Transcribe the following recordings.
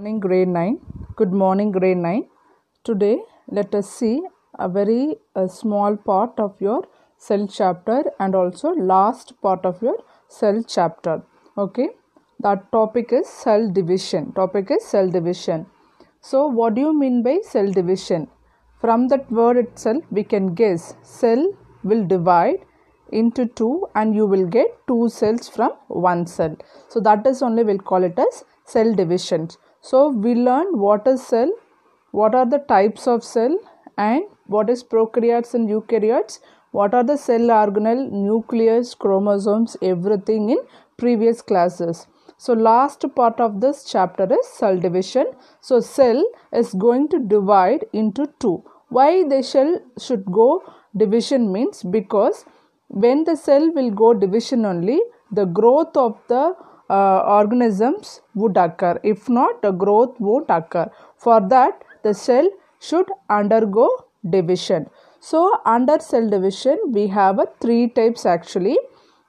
morning grade 9 good morning grade 9 today let us see a very a small part of your cell chapter and also last part of your cell chapter okay that topic is cell division topic is cell division so what do you mean by cell division from that word itself we can guess cell will divide into two and you will get two cells from one cell so that is only we'll call it as cell divisions so, we learned what is cell, what are the types of cell, and what is prokaryotes and eukaryotes, what are the cell organelle, nucleus, chromosomes, everything in previous classes. So, last part of this chapter is cell division. So, cell is going to divide into two. Why the cell should go division means because when the cell will go division only, the growth of the uh, organisms would occur. If not, the growth won't occur. For that, the cell should undergo division. So, under cell division, we have a three types actually.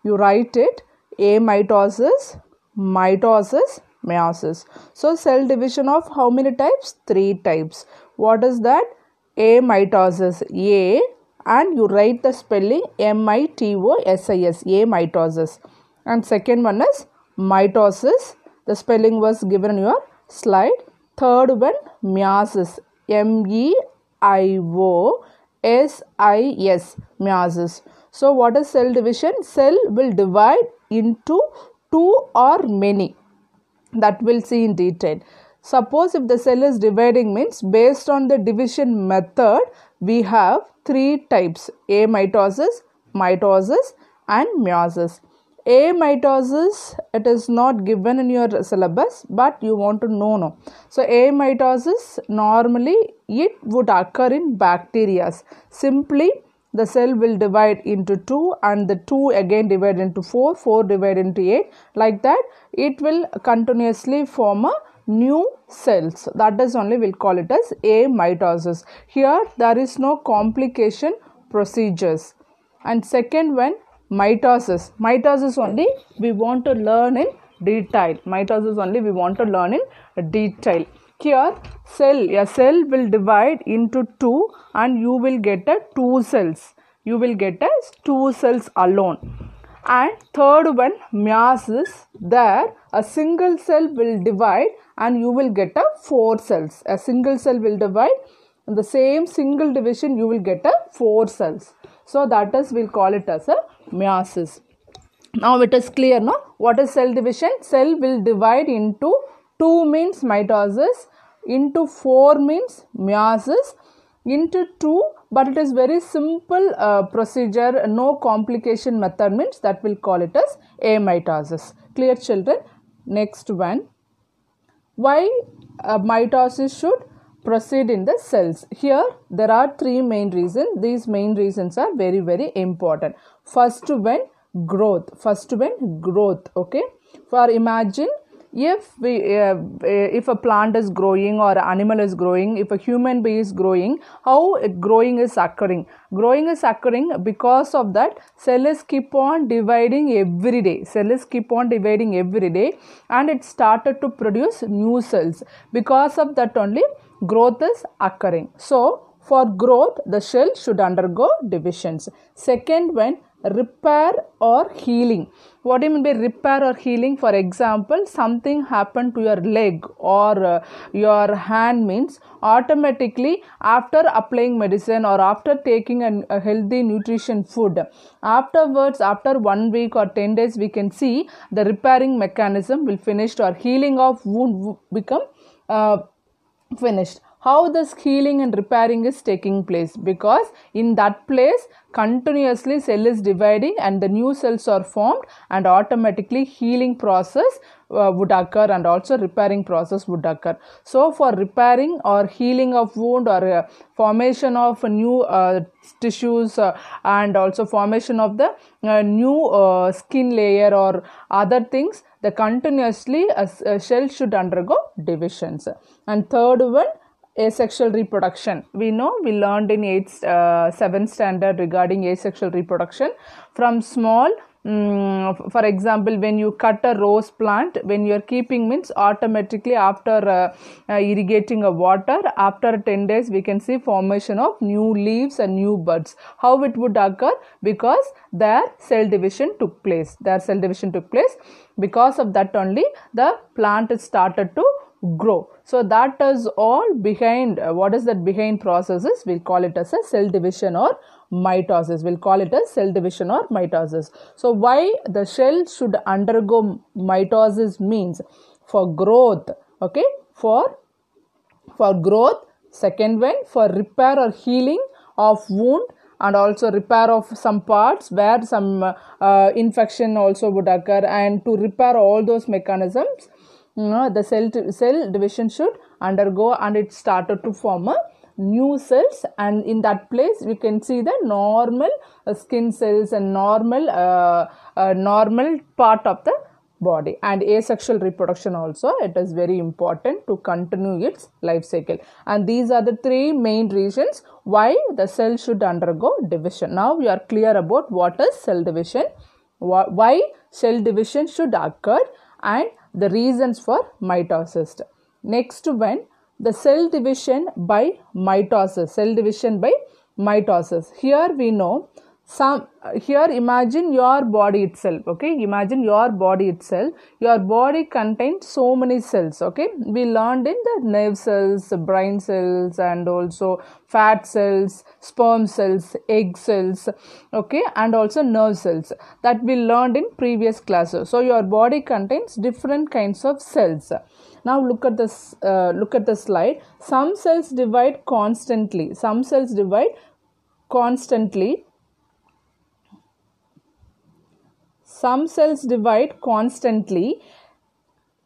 You write it a mitosis, mitosis, meiosis. So, cell division of how many types? Three types. What is that? A mitosis. A and you write the spelling M-I-T-O-S-I-S. A M-I-T-O-S-I-S, And second one is mitosis. The spelling was given in your slide. Third one, meiosis. M E I O S I S. Meiosis. So, what is cell division? Cell will divide into two or many. That we'll see in detail. Suppose if the cell is dividing means based on the division method, we have three types A mitosis, mitosis and meiosis. A mitosis, it is not given in your syllabus, but you want to know no. So, A mitosis normally it would occur in bacteria. Simply, the cell will divide into 2 and the 2 again divide into 4, 4 divide into 8. Like that, it will continuously form a new cells. That is only we'll call it as A mitosis. Here, there is no complication procedures. And second one, mitosis mitosis only we want to learn in detail mitosis only we want to learn in detail here cell a cell will divide into two and you will get a two cells you will get a two cells alone and third one meiosis. there a single cell will divide and you will get a four cells a single cell will divide in the same single division you will get a four cells so that is we'll call it as a meiosis. Now it is clear, no? What is cell division? Cell will divide into 2 means mitosis, into 4 means meiosis, into 2 but it is very simple uh, procedure, no complication method means that will call it as a mitosis. Clear children? Next one. Why uh, mitosis should proceed in the cells. Here there are three main reasons. These main reasons are very very important first when growth first when growth okay for imagine if we uh, uh if a plant is growing or animal is growing if a human being is growing how growing is occurring growing is occurring because of that cells keep on dividing every day Cells keep on dividing every day and it started to produce new cells because of that only growth is occurring so for growth the shell should undergo divisions second when repair or healing what do you mean by repair or healing for example something happened to your leg or uh, your hand means automatically after applying medicine or after taking an, a healthy nutrition food afterwards after one week or 10 days we can see the repairing mechanism will finished or healing of wound become uh, finished how this healing and repairing is taking place because in that place continuously cell is dividing and the new cells are formed and automatically healing process uh, would occur and also repairing process would occur so for repairing or healing of wound or uh, formation of new uh, tissues uh, and also formation of the uh, new uh, skin layer or other things the continuously a, a, cell should undergo divisions and third one asexual reproduction we know we learned in 8th uh, 7th standard regarding asexual reproduction from small um, for example when you cut a rose plant when you are keeping means automatically after uh, uh, irrigating a water after 10 days we can see formation of new leaves and new buds how it would occur because their cell division took place their cell division took place because of that only the plant is started to grow so that is all behind uh, what is that behind processes we'll call it as a cell division or mitosis we'll call it as cell division or mitosis so why the shell should undergo mitosis means for growth okay for for growth second one for repair or healing of wound and also repair of some parts where some uh, uh, infection also would occur and to repair all those mechanisms uh, the cell cell division should undergo and it started to form a new cells and in that place we can see the normal uh, skin cells and normal uh, uh, normal part of the body and asexual reproduction also it is very important to continue its life cycle and these are the three main reasons why the cell should undergo division now we are clear about what is cell division why cell division should occur and the reasons for mitosis. Next one, the cell division by mitosis, cell division by mitosis. Here we know some here imagine your body itself okay imagine your body itself your body contains so many cells okay we learned in the nerve cells brain cells and also fat cells sperm cells egg cells okay and also nerve cells that we learned in previous classes so your body contains different kinds of cells now look at this uh, look at the slide some cells divide constantly some cells divide constantly Some cells divide constantly.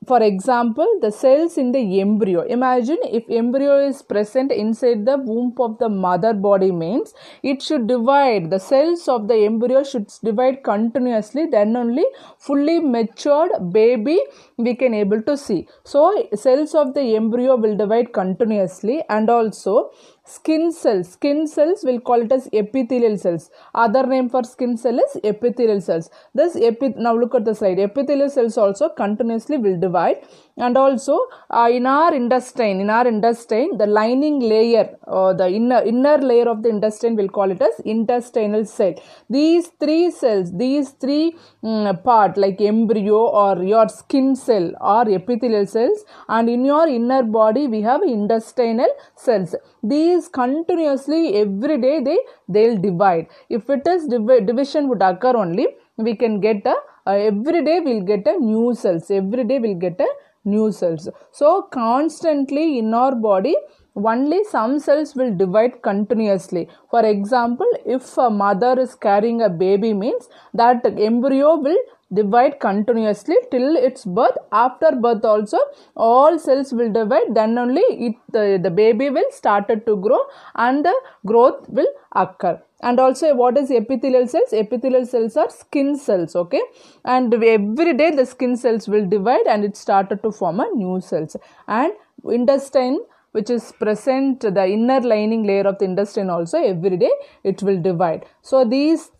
For example, the cells in the embryo. Imagine if embryo is present inside the womb of the mother body means it should divide. The cells of the embryo should divide continuously. Then only fully matured baby we can able to see. So cells of the embryo will divide continuously and also skin cells skin cells will call it as epithelial cells other name for skin cell is epithelial cells this epith now look at the side. epithelial cells also continuously will divide and also uh, in our intestine in our intestine the lining layer or the inner inner layer of the intestine we'll call it as intestinal cell these three cells these three um, part like embryo or your skin cell or epithelial cells and in your inner body we have intestinal cells these continuously every day they they'll divide if it is div- division would occur only we can get a uh, every day we'll get a new cells every day we'll get a new cells. So, constantly in our body, only some cells will divide continuously. For example, if a mother is carrying a baby, means that embryo will divide continuously till its birth after birth also all cells will divide then only it the, the baby will started to grow and the growth will occur and also what is epithelial cells epithelial cells are skin cells okay and every day the skin cells will divide and it started to form a new cells and intestine which is present the inner lining layer of the intestine also every day it will divide so these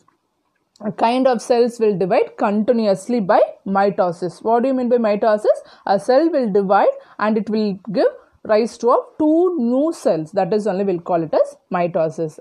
kind of cells will divide continuously by mitosis what do you mean by mitosis a cell will divide and it will give rise to two new cells that is only we'll call it as mitosis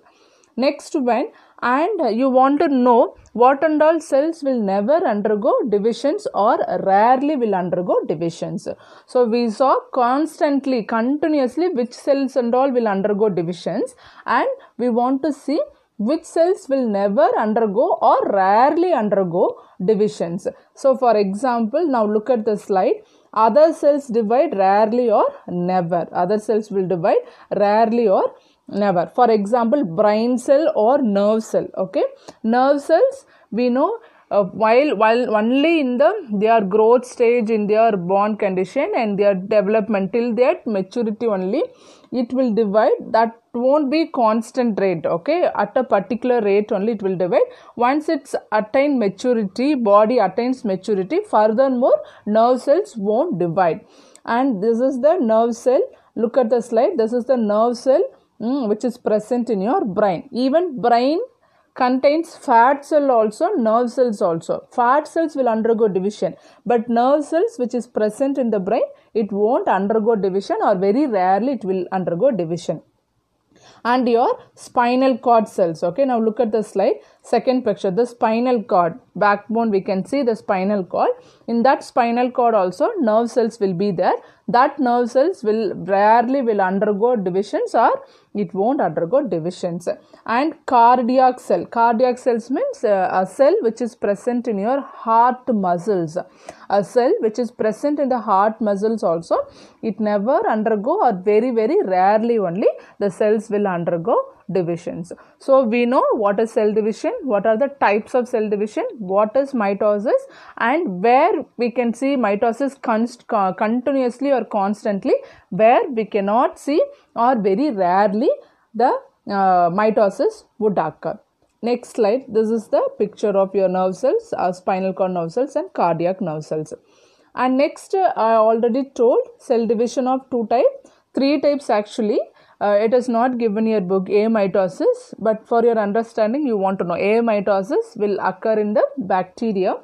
Next one, and you want to know what and all cells will never undergo divisions or rarely will undergo divisions. So, we saw constantly, continuously which cells and all will undergo divisions, and we want to see which cells will never undergo or rarely undergo divisions. So, for example, now look at the slide. Other cells divide rarely or never. Other cells will divide rarely or never for example brain cell or nerve cell okay nerve cells we know uh, while while only in the their growth stage in their born condition and their development till their maturity only it will divide that won't be constant rate okay at a particular rate only it will divide once it's attained maturity body attains maturity furthermore nerve cells won't divide and this is the nerve cell look at the slide this is the nerve cell mm, which is present in your brain. Even brain contains fat cell also nerve cells also fat cells will undergo division but nerve cells which is present in the brain it won't undergo division or very rarely it will undergo division and your spinal cord cells okay now look at the slide second picture the spinal cord backbone we can see the spinal cord in that spinal cord also nerve cells will be there that nerve cells will rarely will undergo divisions or it won't undergo divisions and cardiac cell cardiac cells means uh, a cell which is present in your heart muscles a cell which is present in the heart muscles also it never undergo or very very rarely only the cells will undergo divisions so we know what is cell division what are the types of cell division what is mitosis and where we can see mitosis const- continuously or constantly where we cannot see or very rarely the uh, mitosis would occur Next slide. This is the picture of your nerve cells, uh, spinal cord nerve cells and cardiac nerve cells. And next, uh, I already told cell division of two type, three types actually. Uh, it is not given your book A mitosis, but for your understanding, you want to know A mitosis will occur in the bacteria,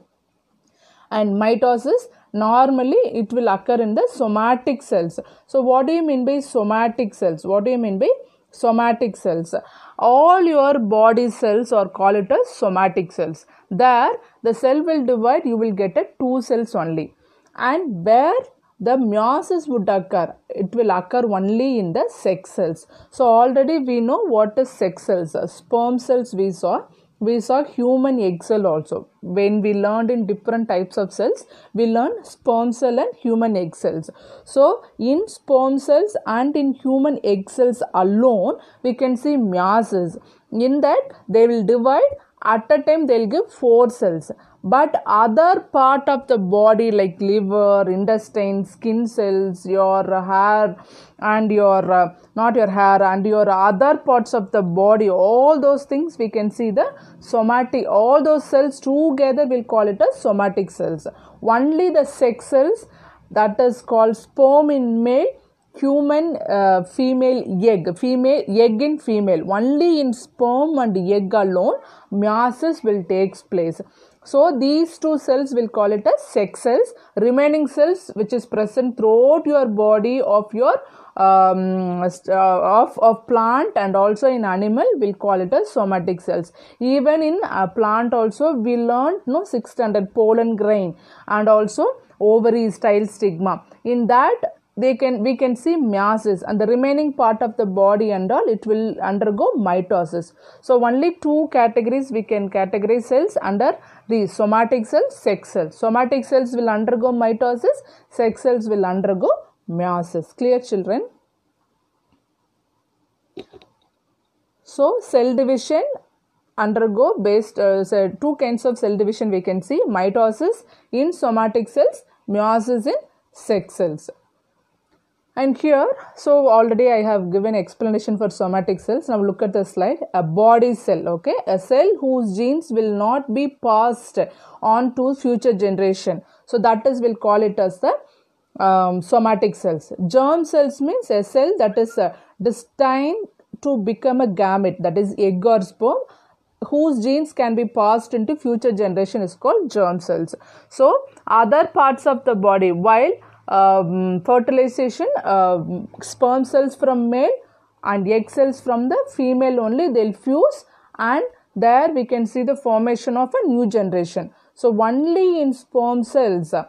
and mitosis normally it will occur in the somatic cells. So, what do you mean by somatic cells? What do you mean by somatic cells? all your body cells or call it as somatic cells there the cell will divide you will get a two cells only and where the meiosis would occur it will occur only in the sex cells so already we know what is sex cells are sperm cells we saw we saw human egg cell also when we learned in different types of cells we learned sperm cell and human egg cells so in sperm cells and in human egg cells alone we can see meiosis in that they will divide at a time they will give four cells but other part of the body like liver intestine skin cells your hair and your uh, not your hair and your other parts of the body all those things we can see the somatic all those cells together we'll call it as somatic cells only the sex cells that is called sperm in male human uh, female egg female egg in female only in sperm and egg alone meiosis will takes place so these two cells will call it as sex cells. Remaining cells which is present throughout your body of your um, uh, of, of plant and also in animal we'll call it as somatic cells. Even in a uh, plant also we learned no 600 pollen grain and also ovary style stigma. In that they can we can see meiosis and the remaining part of the body and all it will undergo mitosis so only two categories we can categorize cells under the somatic cells sex cells somatic cells will undergo mitosis sex cells will undergo meiosis clear children so cell division undergo based uh, two kinds of cell division we can see mitosis in somatic cells meiosis in sex cells and here so already i have given explanation for somatic cells now look at the slide a body cell okay a cell whose genes will not be passed on to future generation so that is we'll call it as the um, somatic cells germ cells means a cell that is uh, destined to become a gamete that is egg or sperm whose genes can be passed into future generation is called germ cells so other parts of the body while um, fertilization uh, sperm cells from male and egg cells from the female only they'll fuse and there we can see the formation of a new generation so only in sperm cells uh,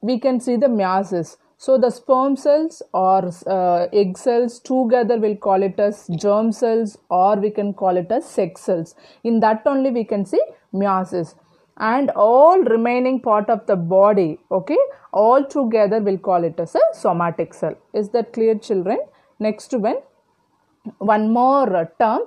we can see the meiosis so the sperm cells or uh, egg cells together we'll call it as germ cells or we can call it as sex cells in that only we can see meiosis and all remaining part of the body okay all together we'll call it as a somatic cell is that clear children next one one more uh, term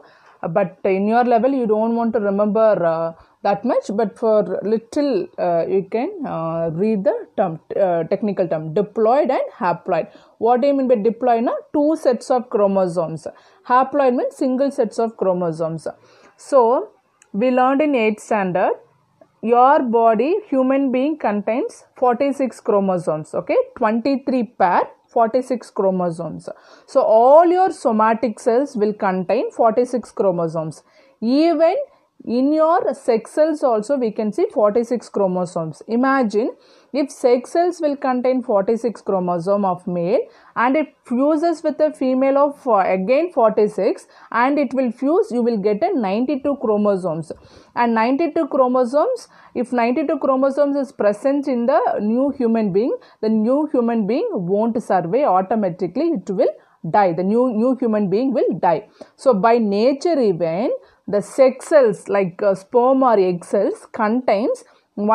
but in your level you don't want to remember uh, that much but for little uh, you can uh, read the term uh, technical term diploid and haploid what do you mean by diploid na two sets of chromosomes haploid means single sets of chromosomes so we learned in 8th standard your body human being contains 46 chromosomes okay 23 pair 46 chromosomes so all your somatic cells will contain 46 chromosomes even in your sex cells also we can see 46 chromosomes imagine if sex cells will contain 46 chromosome of male and it fuses with a female of uh, again 46 and it will fuse you will get a 92 chromosomes and 92 chromosomes if 92 chromosomes is present in the new human being the new human being won't survive automatically it will die the new new human being will die so by nature even the sex cells like uh, sperm or egg cells contains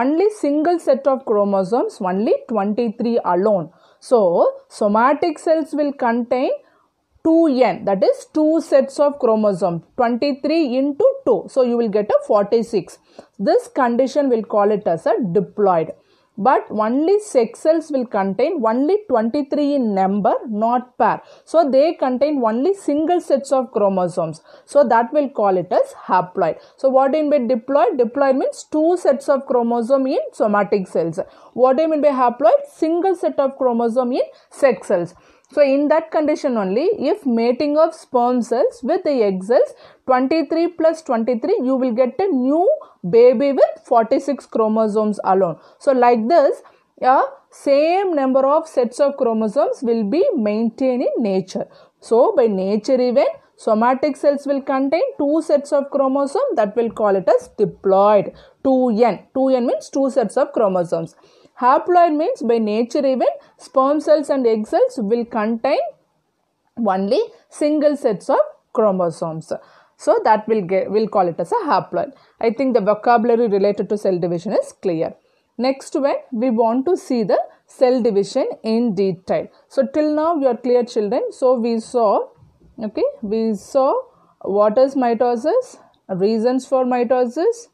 only single set of chromosomes only 23 alone so somatic cells will contain 2n that is two sets of chromosome 23 into 2 so you will get a 46 this condition will call it as a diploid but only sex cells will contain only 23 in number not pair so they contain only single sets of chromosomes so that will call it as haploid so what do you mean by diploid diploid means two sets of chromosome in somatic cells what do you mean by haploid single set of chromosome in sex cells so, in that condition only, if mating of sperm cells with the egg cells 23 plus 23, you will get a new baby with 46 chromosomes alone. So, like this, a same number of sets of chromosomes will be maintained in nature. So, by nature even, somatic cells will contain two sets of chromosome that will call it as diploid 2n 2n means two sets of chromosomes Haploid means by nature even sperm cells and egg cells will contain only single sets of chromosomes. So that will get, we'll call it as a haploid. I think the vocabulary related to cell division is clear. Next one, we want to see the cell division in detail. So till now you are clear children. So we saw, okay, we saw what is mitosis, reasons for mitosis,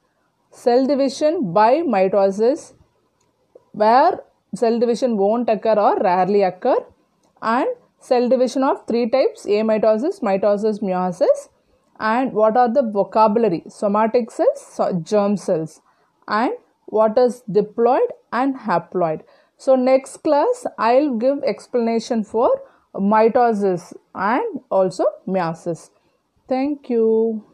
cell division by mitosis, where cell division won't occur or rarely occur and cell division of three types amitosis, mitosis, meiosis and what are the vocabulary somatic cells, so germ cells and what is diploid and haploid. So next class I'll give explanation for mitosis and also meiosis. Thank you.